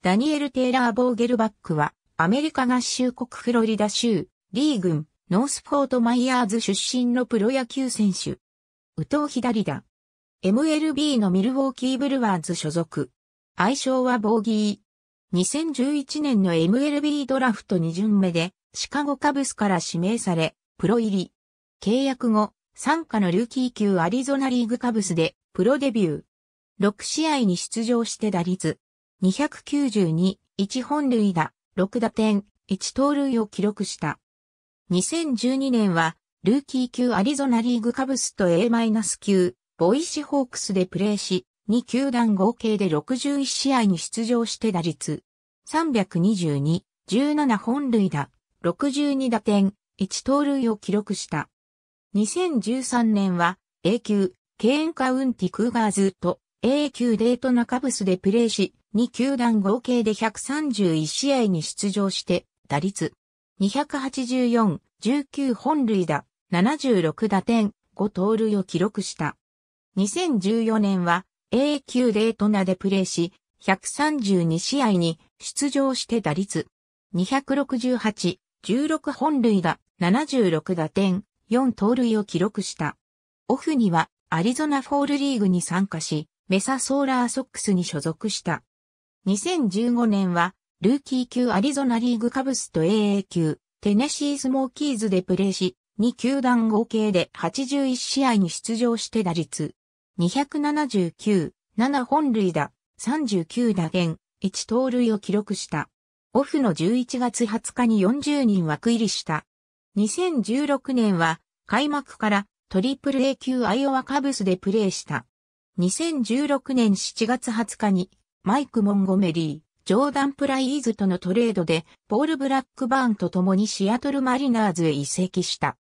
ダニエル・テイラー・ボーゲルバックは、アメリカ合衆国フロリダ州、リー郡、ノースフォート・マイヤーズ出身のプロ野球選手。右投左打。MLB のミルウォーキー・ブルワーズ所属。愛称はボーギー。2011年の MLB ドラフト2巡目で、シカゴカブスから指名され、プロ入り。契約後、参加のルーキー級アリゾナリーグカブスで、プロデビュー。6試合に出場して打率、292、1本塁打、6打点、1盗塁を記録した。2012年は、ルーキー級アリゾナリーグカブスと A- 9ボイシホークスでプレーし、2球団合計で61試合に出場して打率。322、17本塁打、62打点、1盗塁を記録した。2013年は、A 級、ケーンカウンティクーガーズと A 級デートナカブスでプレーし、2球団合計で131試合に出場して、打率284、19本塁打、76打点、5盗塁を記録した。2014年は A 級レートナでプレーし、132試合に出場して打率268、16本塁打、76打点、4盗塁を記録した。オフにはアリゾナフォールリーグに参加し、メサソーラーソックスに所属した。2015年は、ルーキー級アリゾナリーグカブスと AA 級、テネシースモーキーズでプレーし、2球団合計で81試合に出場して打率、279、7本塁打、39打減、1盗塁を記録した。オフの11月20日に40人枠入りした。2016年は開幕からトリプル A 級アイオワカブスでプレーした。2016年7月20日にマイク・モンゴメリー、ジョーダン・プライーズとのトレードで、ポール・ブラックバーンと共にシアトル・マリナーズへ移籍した。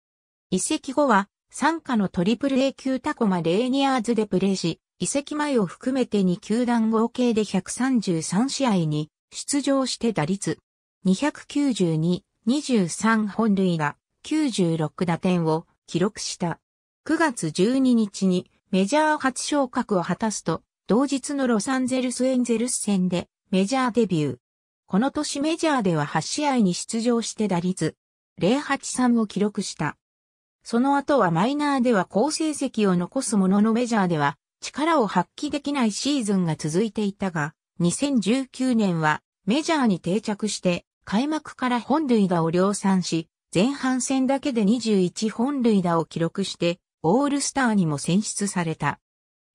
移籍後は、参加のトリプル A 級タコマ・レーニアーズでプレーし、移籍前を含めて2球団合計で133試合に出場して打率292、23本塁が96打点を記録した。9月12日にメジャー初昇格を果たすと、同日のロサンゼルスエンゼルス戦でメジャーデビュー。この年メジャーでは8試合に出場して打率083を記録した。その後はマイナーでは好成績を残すもののメジャーでは力を発揮できないシーズンが続いていたが、2019年はメジャーに定着して開幕から本塁打を量産し、前半戦だけで21本塁打を記録してオールスターにも選出された。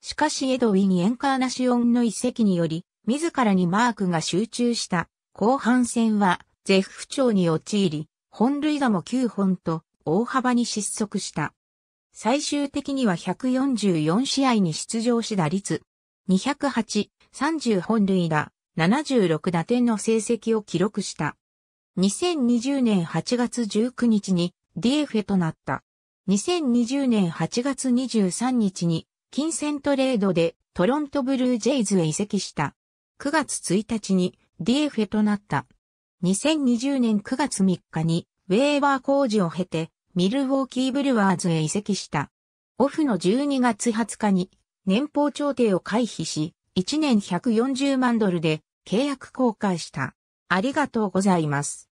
しかしエドウィン・エンカーナシオンの一席により、自らにマークが集中した後半戦は、ゼフ不調に陥り、本塁打も9本と大幅に失速した。最終的には144試合に出場し打率208、30本塁打、76打点の成績を記録した。2020年8月19日に DF となった。2020年8月23日に金銭トレードでトロントブルージェイズへ移籍した。9月1日に DFA となった。2020年9月3日にウェーバー工事を経てミルウォーキーブルワーズへ移籍した。オフの12月20日に年俸調停を回避し、1年140万ドルで契約公開した。ありがとうございます。